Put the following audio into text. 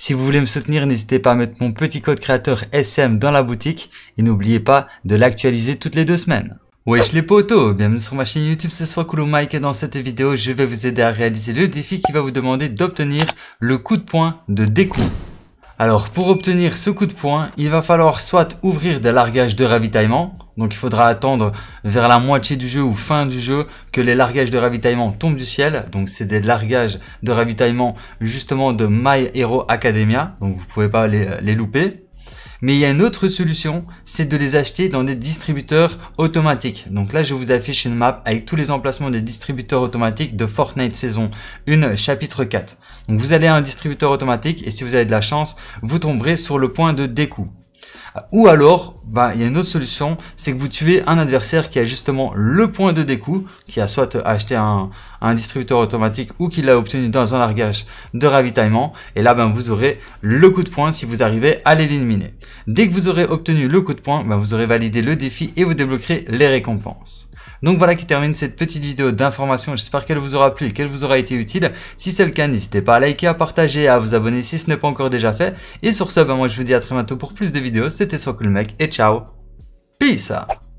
Si vous voulez me soutenir, n'hésitez pas à mettre mon petit code créateur SM dans la boutique et n'oubliez pas de l'actualiser toutes les deux semaines. Wesh les potos, bienvenue sur ma chaîne YouTube, c'est cool Mike et dans cette vidéo, je vais vous aider à réaliser le défi qui va vous demander d'obtenir le coup de poing de Deku. Alors pour obtenir ce coup de poing, il va falloir soit ouvrir des largages de ravitaillement, donc il faudra attendre vers la moitié du jeu ou fin du jeu que les largages de ravitaillement tombent du ciel. Donc c'est des largages de ravitaillement justement de My Hero Academia, donc vous pouvez pas les, euh, les louper. Mais il y a une autre solution, c'est de les acheter dans des distributeurs automatiques. Donc là, je vous affiche une map avec tous les emplacements des distributeurs automatiques de Fortnite saison 1 chapitre 4. Donc vous allez à un distributeur automatique et si vous avez de la chance, vous tomberez sur le point de découp. Ou alors, bah, il y a une autre solution, c'est que vous tuez un adversaire qui a justement le point de déco qui a soit acheté un, distributeur automatique ou qui l'a obtenu dans un largage de ravitaillement. Et là, ben, vous aurez le coup de poing si vous arrivez à l'éliminer. Dès que vous aurez obtenu le coup de poing, ben, vous aurez validé le défi et vous débloquerez les récompenses. Donc voilà qui termine cette petite vidéo d'information. J'espère qu'elle vous aura plu et qu'elle vous aura été utile. Si c'est le cas, n'hésitez pas à liker, à partager, à vous abonner si ce n'est pas encore déjà fait. Et sur ce, ben, moi, je vous dis à très bientôt pour plus de vidéos. C'était SokulMec Mec et ciao tchau. Peace